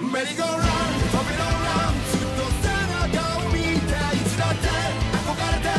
merry go run.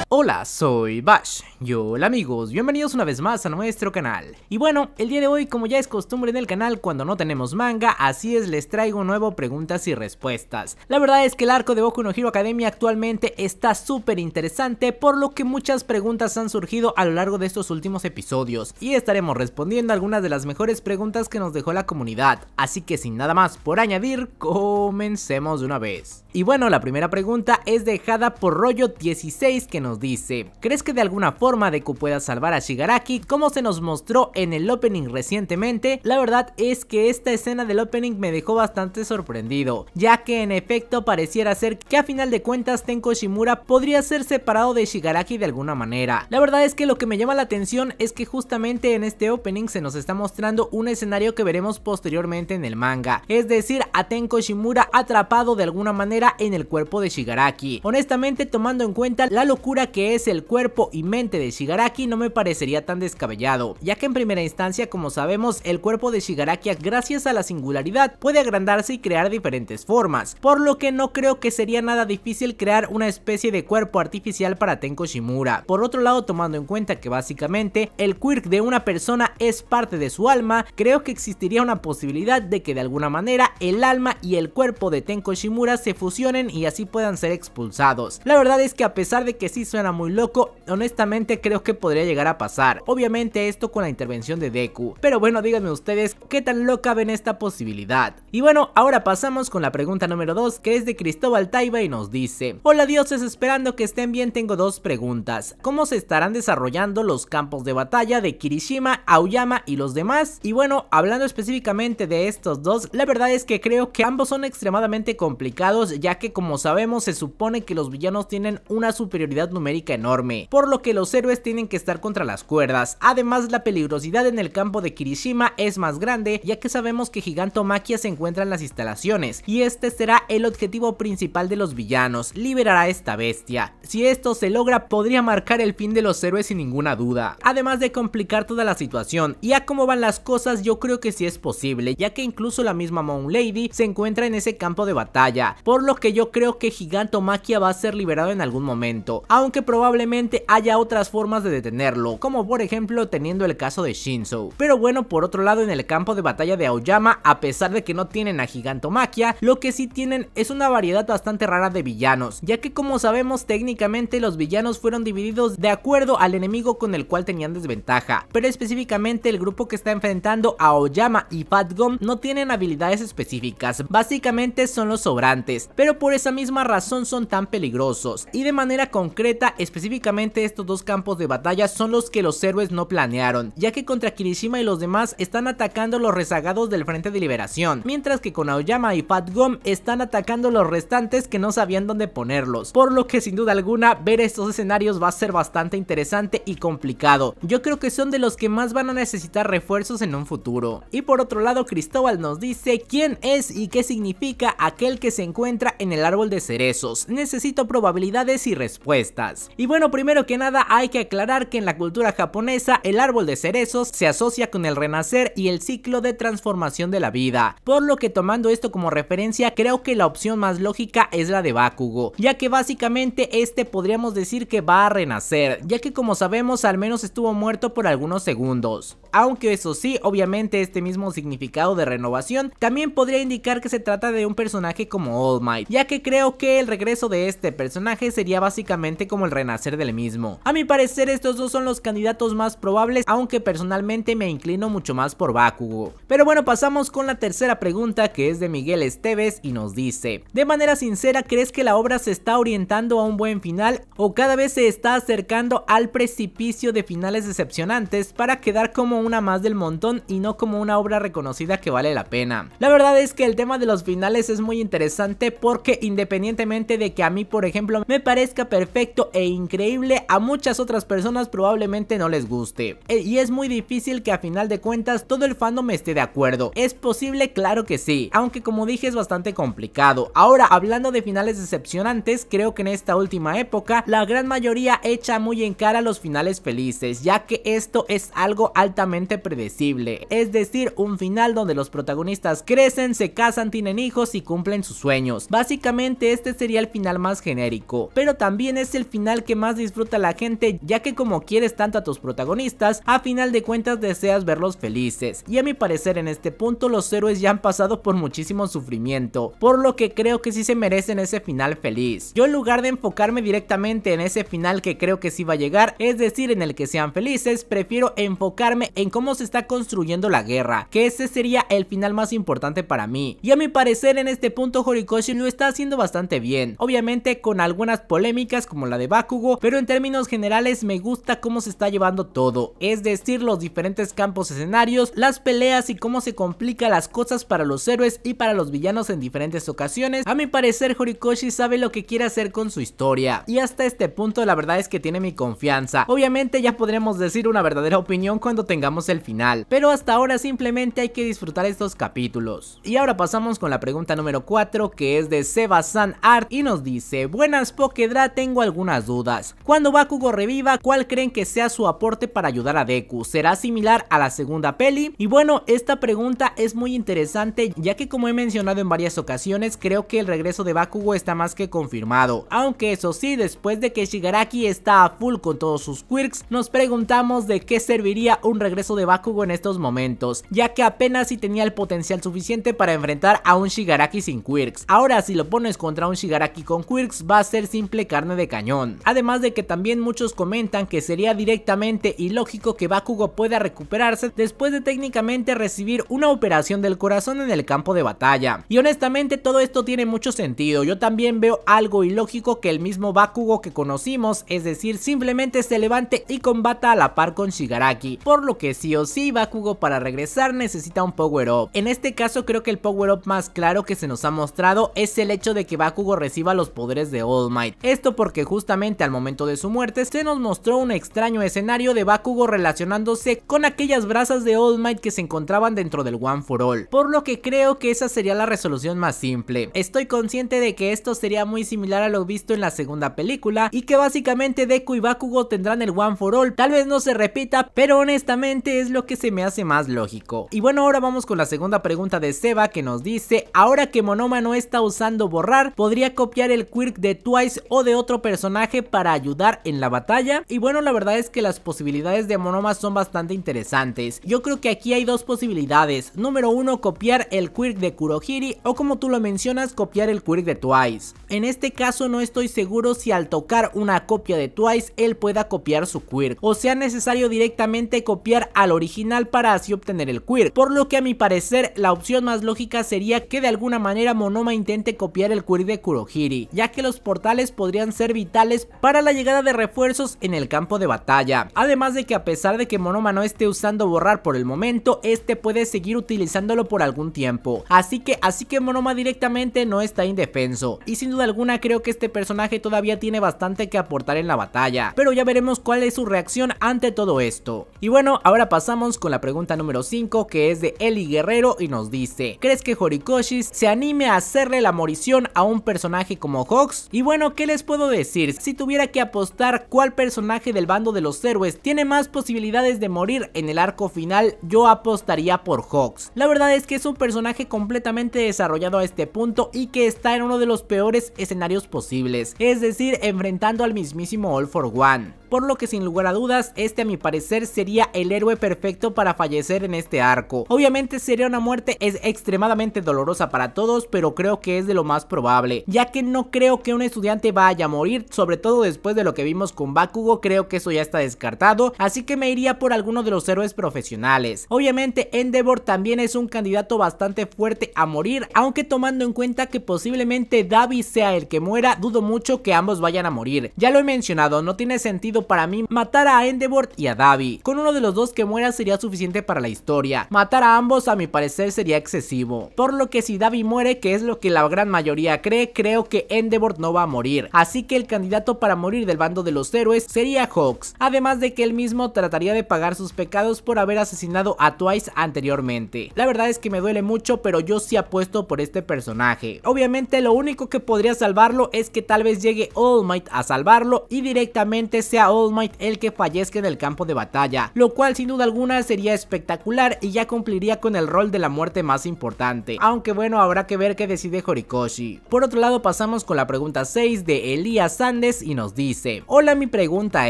Hola, soy Bash. Y hola amigos, bienvenidos una vez más a nuestro canal. Y bueno, el día de hoy, como ya es costumbre en el canal cuando no tenemos manga, así es, les traigo nuevo preguntas y respuestas. La verdad es que el arco de Boku no Hero Academia actualmente está súper interesante, por lo que muchas preguntas han surgido a lo largo de estos últimos episodios. Y estaremos respondiendo algunas de las mejores preguntas que nos dejó la comunidad. Así que sin nada más por añadir, comencemos de una vez. Y bueno, la primera pregunta es dejada por Rollo 16 que nos dice, ¿crees que de alguna forma Deku pueda salvar a Shigaraki como se nos mostró en el opening recientemente? La verdad es que esta escena del opening me dejó bastante sorprendido, ya que en efecto pareciera ser que a final de cuentas Tenko Shimura podría ser separado de Shigaraki de alguna manera. La verdad es que lo que me llama la atención es que justamente en este opening se nos está mostrando un escenario que veremos posteriormente en el manga, es decir, a Tenko Shimura atrapado de alguna manera en el cuerpo de Shigaraki. Honestamente tomando en cuenta la locura que es el cuerpo y mente de Shigaraki no me parecería tan descabellado, ya que en primera instancia como sabemos el cuerpo de Shigaraki gracias a la singularidad puede agrandarse y crear diferentes formas, por lo que no creo que sería nada difícil crear una especie de cuerpo artificial para Tenko Shimura. Por otro lado tomando en cuenta que básicamente el quirk de una persona es parte de su alma, creo que existiría una posibilidad de que de alguna manera el alma y el cuerpo de Tenko Shimura se fusionen y así puedan ser expulsados. La verdad es que a pesar de que sí suena muy loco, honestamente creo que podría llegar a pasar. Obviamente esto con la intervención de Deku, pero bueno díganme ustedes qué tan loca ven esta posibilidad. Y bueno, ahora pasamos con la pregunta número 2 que es de Cristóbal Taiba y nos dice Hola dioses, esperando que estén bien tengo dos preguntas. ¿Cómo se estarán desarrollando los campos de batalla de Kirishima, Aoyama y los demás? Y bueno, hablando específicamente de estos dos, la verdad es que creo que ambos son extremadamente complicados ya que como sabemos se supone que los villanos tienen una superioridad numérica enorme, por lo que los héroes tienen que estar contra las cuerdas. Además, la peligrosidad en el campo de Kirishima es más grande, ya que sabemos que Giganto Maquia se encuentra en las instalaciones, y este será el objetivo principal de los villanos, liberar a esta bestia. Si esto se logra, podría marcar el fin de los héroes sin ninguna duda. Además de complicar toda la situación, y a cómo van las cosas yo creo que sí es posible, ya que incluso la misma Moon Lady se encuentra en ese campo de batalla, por lo que yo creo que Giganto Maquia va a ser liberado en algún momento, aunque probablemente haya otras formas de detenerlo, como por ejemplo teniendo el caso de Shinzo. Pero bueno, por otro lado en el campo de batalla de Aoyama, a pesar de que no tienen a Gigantomaquia, lo que sí tienen es una variedad bastante rara de villanos, ya que como sabemos técnicamente los villanos fueron divididos de acuerdo al enemigo con el cual tenían desventaja, pero específicamente el grupo que está enfrentando a Aoyama y Fatgum no tienen habilidades específicas, básicamente son los sobrantes, pero por esa misma razón son tan peligrosos, y de manera concreta específicamente estos dos campos de batalla son los que los héroes no planearon, ya que contra Kirishima y los demás están atacando los rezagados del Frente de Liberación, mientras que con Aoyama y Fat Gom están atacando los restantes que no sabían dónde ponerlos, por lo que sin duda alguna ver estos escenarios va a ser bastante interesante y complicado. Yo creo que son de los que más van a necesitar refuerzos en un futuro. Y por otro lado, Cristóbal nos dice quién es y qué significa aquel que se encuentra en el árbol de cerezos. Necesito probabilidades y respuestas. Y bueno, primero que nada hay que aclarar que en la cultura japonesa el árbol de cerezos se asocia con el renacer y el ciclo de transformación de la vida, por lo que tomando esto como referencia creo que la opción más lógica es la de Bakugo, ya que básicamente este podríamos decir que va a renacer, ya que como sabemos al menos estuvo muerto por algunos segundos. Aunque eso sí, obviamente este mismo significado de renovación también podría indicar que se trata de un personaje como All Might, ya que creo que el regreso de este personaje sería básicamente como como el renacer del mismo. A mi parecer estos dos son los candidatos más probables, aunque personalmente me inclino mucho más por Bakugo. Pero bueno, pasamos con la tercera pregunta que es de Miguel Esteves y nos dice, de manera sincera, ¿crees que la obra se está orientando a un buen final o cada vez se está acercando al precipicio de finales decepcionantes para quedar como una más del montón y no como una obra reconocida que vale la pena? La verdad es que el tema de los finales es muy interesante porque independientemente de que a mí por ejemplo me parezca perfecto e increíble a muchas otras personas probablemente no les guste. Eh, y es muy difícil que a final de cuentas todo el fandom esté de acuerdo. ¿Es posible? Claro que sí, aunque como dije es bastante complicado. Ahora, hablando de finales decepcionantes, creo que en esta última época la gran mayoría echa muy en cara los finales felices, ya que esto es algo altamente predecible, es decir, un final donde los protagonistas crecen, se casan, tienen hijos y cumplen sus sueños. Básicamente este sería el final más genérico, pero también es el final final que más disfruta la gente, ya que como quieres tanto a tus protagonistas, a final de cuentas deseas verlos felices. Y a mi parecer en este punto los héroes ya han pasado por muchísimo sufrimiento, por lo que creo que sí se merecen ese final feliz. Yo en lugar de enfocarme directamente en ese final que creo que sí va a llegar, es decir, en el que sean felices, prefiero enfocarme en cómo se está construyendo la guerra, que ese sería el final más importante para mí. Y a mi parecer en este punto Horikoshi lo está haciendo bastante bien, obviamente con algunas polémicas como la de Bakugo, pero en términos generales me gusta cómo se está llevando todo, es decir, los diferentes campos escenarios, las peleas y cómo se complica las cosas para los héroes y para los villanos en diferentes ocasiones. A mi parecer, Horikoshi sabe lo que quiere hacer con su historia, y hasta este punto la verdad es que tiene mi confianza. Obviamente ya podremos decir una verdadera opinión cuando tengamos el final, pero hasta ahora simplemente hay que disfrutar estos capítulos. Y ahora pasamos con la pregunta número 4 que es de Sebasan Art y nos dice, buenas Pokedra, tengo algunas dudas. Cuando Bakugo reviva, ¿cuál creen que sea su aporte para ayudar a Deku? ¿Será similar a la segunda peli? Y bueno, esta pregunta es muy interesante ya que como he mencionado en varias ocasiones, creo que el regreso de Bakugo está más que confirmado. Aunque eso sí, después de que Shigaraki está a full con todos sus quirks, nos preguntamos de qué serviría un regreso de Bakugo en estos momentos, ya que apenas si tenía el potencial suficiente para enfrentar a un Shigaraki sin quirks. Ahora si lo pones contra un Shigaraki con quirks va a ser simple carne de cañón. Además de que también muchos comentan que sería directamente ilógico que Bakugo pueda recuperarse después de técnicamente recibir una operación del corazón en el campo de batalla. Y honestamente todo esto tiene mucho sentido, yo también veo algo ilógico que el mismo Bakugo que conocimos, es decir, simplemente se levante y combata a la par con Shigaraki, por lo que sí o sí Bakugo para regresar necesita un power up. En este caso creo que el power up más claro que se nos ha mostrado es el hecho de que Bakugo reciba los poderes de All Might, esto porque justamente al momento de su muerte, se nos mostró un extraño escenario de Bakugo relacionándose con aquellas brasas de Old Might que se encontraban dentro del One for All, por lo que creo que esa sería la resolución más simple. Estoy consciente de que esto sería muy similar a lo visto en la segunda película y que básicamente Deku y Bakugo tendrán el One for All, tal vez no se repita, pero honestamente es lo que se me hace más lógico. Y bueno, ahora vamos con la segunda pregunta de Seba que nos dice, ahora que Monoma no está usando borrar, podría copiar el quirk de Twice o de otro personaje para ayudar en la batalla y bueno la verdad es que las posibilidades de Monoma son bastante interesantes. Yo creo que aquí hay dos posibilidades, número uno copiar el quirk de Kurohiri o como tú lo mencionas copiar el quirk de Twice. En este caso no estoy seguro si al tocar una copia de Twice él pueda copiar su quirk o sea necesario directamente copiar al original para así obtener el quirk, por lo que a mi parecer la opción más lógica sería que de alguna manera Monoma intente copiar el quirk de Kurohiri, ya que los portales podrían ser vitales para la llegada de refuerzos en el campo de batalla. Además de que a pesar de que Monoma no esté usando borrar por el momento, este puede seguir utilizándolo por algún tiempo. Así que, así que Monoma directamente no está indefenso. Y sin duda alguna creo que este personaje todavía tiene bastante que aportar en la batalla. Pero ya veremos cuál es su reacción ante todo esto. Y bueno, ahora pasamos con la pregunta número 5 que es de Eli Guerrero y nos dice ¿Crees que Horikoshi se anime a hacerle la morición a un personaje como Hawks? Y bueno, ¿qué les puedo decir? si tuviera que apostar cuál personaje del bando de los héroes tiene más posibilidades de morir en el arco final, yo apostaría por Hawks. La verdad es que es un personaje completamente desarrollado a este punto y que está en uno de los peores escenarios posibles, es decir, enfrentando al mismísimo All for One por lo que sin lugar a dudas este a mi parecer sería el héroe perfecto para fallecer en este arco. Obviamente sería una muerte es extremadamente dolorosa para todos, pero creo que es de lo más probable, ya que no creo que un estudiante vaya a morir, sobre todo después de lo que vimos con Bakugo, creo que eso ya está descartado, así que me iría por alguno de los héroes profesionales. Obviamente Endeavor también es un candidato bastante fuerte a morir, aunque tomando en cuenta que posiblemente Davi sea el que muera, dudo mucho que ambos vayan a morir. Ya lo he mencionado, no tiene sentido para mí matar a Endeavor y a Davi. Con uno de los dos que muera sería suficiente para la historia. Matar a ambos a mi parecer sería excesivo. Por lo que si Davi muere, que es lo que la gran mayoría cree, creo que Endeavor no va a morir. Así que el candidato para morir del bando de los héroes sería Hawks. Además de que él mismo trataría de pagar sus pecados por haber asesinado a Twice anteriormente. La verdad es que me duele mucho, pero yo sí apuesto por este personaje. Obviamente lo único que podría salvarlo es que tal vez llegue All Might a salvarlo y directamente sea All Might el que fallezca en el campo de batalla, lo cual sin duda alguna sería espectacular y ya cumpliría con el rol de la muerte más importante, aunque bueno habrá que ver qué decide Horikoshi. Por otro lado pasamos con la pregunta 6 de Elías Sandes y nos dice, hola mi pregunta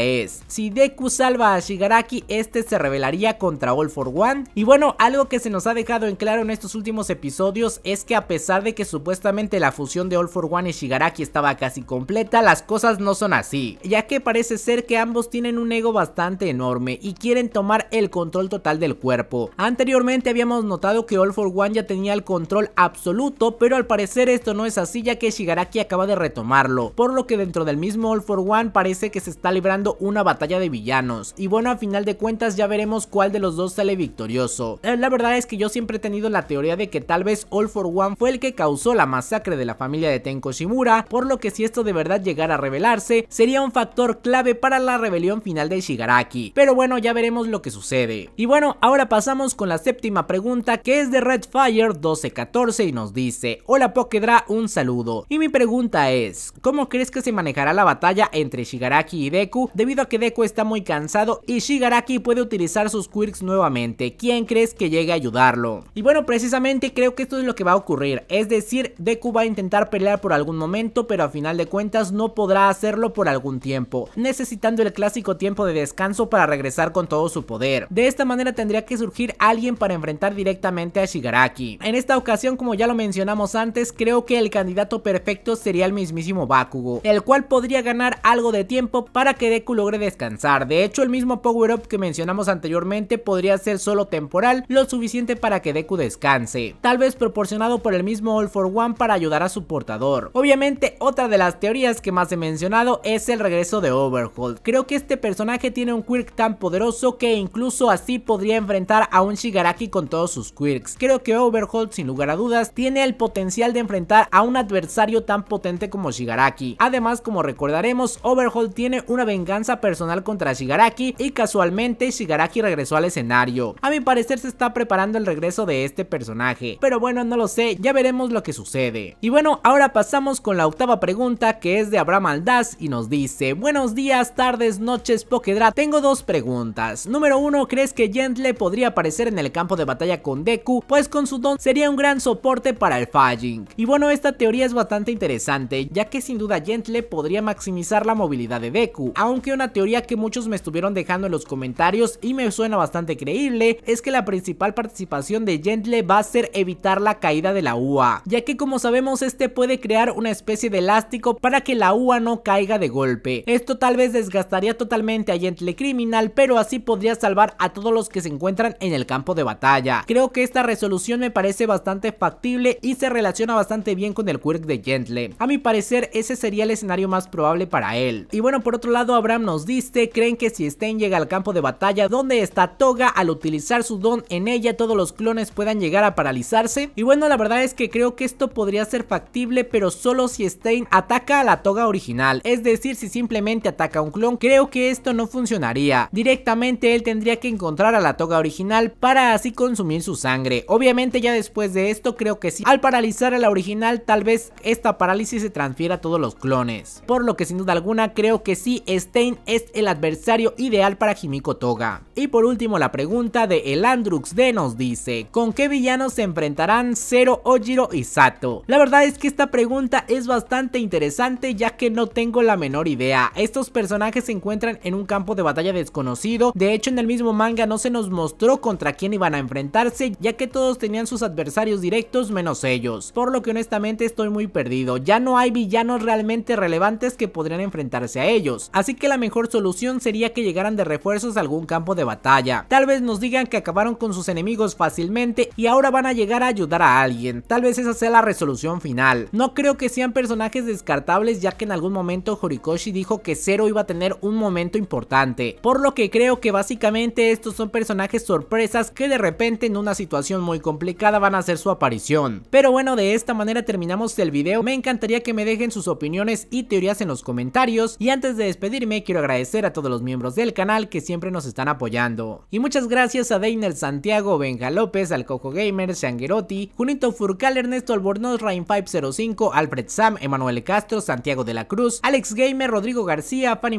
es, si Deku salva a Shigaraki este se rebelaría contra All for One? Y bueno, algo que se nos ha dejado en claro en estos últimos episodios es que a pesar de que supuestamente la fusión de All for One y Shigaraki estaba casi completa, las cosas no son así, ya que parece ser que ambos tienen un ego bastante enorme y quieren tomar el control total del cuerpo. Anteriormente habíamos notado que All for One ya tenía el control absoluto, pero al parecer esto no es así ya que Shigaraki acaba de retomarlo, por lo que dentro del mismo All for One parece que se está librando una batalla de villanos. Y bueno, a final de cuentas ya veremos cuál de los dos sale victorioso. Eh, la verdad es que yo siempre he tenido la teoría de que tal vez All for One fue el que causó la masacre de la familia de Tenko Shimura, por lo que si esto de verdad llegara a revelarse, sería un factor clave para la rebelión final de Shigaraki. Pero bueno, ya veremos lo que sucede. Y bueno, ahora pasamos con la séptima pregunta que es de Redfire 1214 y nos dice, hola Pokedra, un saludo. Y mi pregunta es, ¿cómo crees que se manejará la batalla entre Shigaraki y Deku debido a que Deku está muy cansado y Shigaraki puede utilizar sus quirks nuevamente? ¿Quién crees que llegue a ayudarlo? Y bueno, precisamente creo que esto es lo que va a ocurrir, es decir, Deku va a intentar pelear por algún momento, pero a final de cuentas no podrá hacerlo por algún tiempo. Necesita el clásico tiempo de descanso para regresar con todo su poder. De esta manera tendría que surgir alguien para enfrentar directamente a Shigaraki. En esta ocasión, como ya lo mencionamos antes, creo que el candidato perfecto sería el mismísimo Bakugo, el cual podría ganar algo de tiempo para que Deku logre descansar. De hecho, el mismo power-up que mencionamos anteriormente podría ser solo temporal, lo suficiente para que Deku descanse. Tal vez proporcionado por el mismo All for One para ayudar a su portador. Obviamente, otra de las teorías que más he mencionado es el regreso de Overhaul, creo que este personaje tiene un quirk tan poderoso que incluso así podría enfrentar a un Shigaraki con todos sus quirks. Creo que Overhaul sin lugar a dudas tiene el potencial de enfrentar a un adversario tan potente como Shigaraki. Además como recordaremos Overhaul tiene una venganza personal contra Shigaraki y casualmente Shigaraki regresó al escenario. A mi parecer se está preparando el regreso de este personaje, pero bueno no lo sé, ya veremos lo que sucede. Y bueno ahora pasamos con la octava pregunta que es de Abraham Aldaz y nos dice Buenos días, tal tardes, noches, Pokedra, tengo dos preguntas. Número uno, ¿crees que Gentle podría aparecer en el campo de batalla con Deku? Pues con su don sería un gran soporte para el falling Y bueno, esta teoría es bastante interesante, ya que sin duda Gentle podría maximizar la movilidad de Deku. Aunque una teoría que muchos me estuvieron dejando en los comentarios y me suena bastante creíble, es que la principal participación de Gentle va a ser evitar la caída de la UA, ya que como sabemos este puede crear una especie de elástico para que la UA no caiga de golpe. Esto tal vez desgaste Estaría totalmente a Gentle Criminal, pero así podría salvar a todos los que se encuentran en el campo de batalla. Creo que esta resolución me parece bastante factible y se relaciona bastante bien con el quirk de Gentle. A mi parecer, ese sería el escenario más probable para él. Y bueno, por otro lado, Abraham nos dice, creen que si stain llega al campo de batalla donde está Toga, al utilizar su don en ella, todos los clones puedan llegar a paralizarse. Y bueno, la verdad es que creo que esto podría ser factible, pero solo si stain ataca a la Toga original. Es decir, si simplemente ataca a un creo que esto no funcionaría. Directamente él tendría que encontrar a la toga original para así consumir su sangre. Obviamente ya después de esto creo que sí. Al paralizar a la original tal vez esta parálisis se transfiera a todos los clones. Por lo que sin duda alguna creo que sí Stain es el adversario ideal para Himiko Toga. Y por último la pregunta de Elandrux D nos dice ¿Con qué villanos se enfrentarán Zero, Ojiro y Sato? La verdad es que esta pregunta es bastante interesante ya que no tengo la menor idea. Estos personajes se encuentran en un campo de batalla desconocido, de hecho en el mismo manga no se nos mostró contra quién iban a enfrentarse, ya que todos tenían sus adversarios directos menos ellos, por lo que honestamente estoy muy perdido, ya no hay villanos realmente relevantes que podrían enfrentarse a ellos, así que la mejor solución sería que llegaran de refuerzos a algún campo de batalla, tal vez nos digan que acabaron con sus enemigos fácilmente y ahora van a llegar a ayudar a alguien, tal vez esa sea la resolución final, no creo que sean personajes descartables ya que en algún momento Horikoshi dijo que Zero iba a tener un momento importante. Por lo que creo que básicamente estos son personajes sorpresas que de repente en una situación muy complicada van a hacer su aparición. Pero bueno, de esta manera terminamos el video. Me encantaría que me dejen sus opiniones y teorías en los comentarios. Y antes de despedirme, quiero agradecer a todos los miembros del canal que siempre nos están apoyando. Y muchas gracias a Deiner Santiago, Benja López, al Coco Gamer, Shanguerotti, Junito Furcal, Ernesto Albornoz, Rain505, Alfred Sam, Emanuel Castro, Santiago de la Cruz, Alex Gamer, Rodrigo García, Fanny